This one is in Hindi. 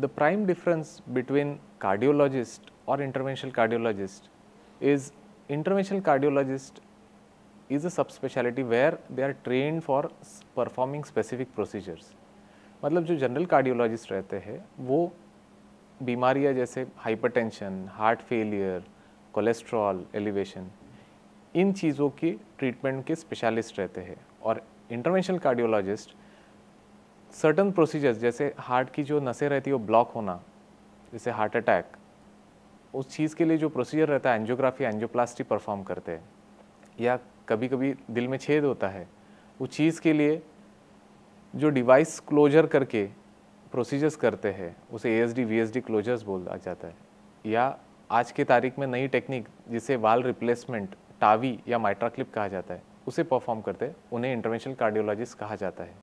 the prime difference between cardiologist or interventional cardiologist is interventional cardiologist is a subspecialty where they are trained for performing specific procedures. मतलब जो जनरल कार्डियोलॉजिस्ट रहते हैं वो बीमारियां जैसे hypertension, heart failure cholesterol elevation इन चीज़ों के ट्रीटमेंट के स्पेशलिस्ट रहते हैं और इंटरवेंशनल कार्डियोलॉजिस्ट सर्टन प्रोसीजर्स जैसे हार्ट की जो नसें रहती है वो ब्लॉक होना जैसे हार्ट अटैक उस चीज़ के लिए जो प्रोसीजर रहता है एंजियोग्राफी एंजियोप्लास्टी परफॉर्म करते हैं या कभी कभी दिल में छेद होता है उस चीज़ के लिए जो डिवाइस क्लोजर करके प्रोसीजर्स करते हैं उसे A S D V S D closures बोला जाता है या आज के तारीख में नई टेक्निक जिसे वाल रिप्लेसमेंट टावी या माइट्राक्लिप क्लिप कहा जाता है उसे परफॉर्म करते हैं उन्हें इंटरवेंशनल कार्डियोलॉजिस्ट कहा जाता है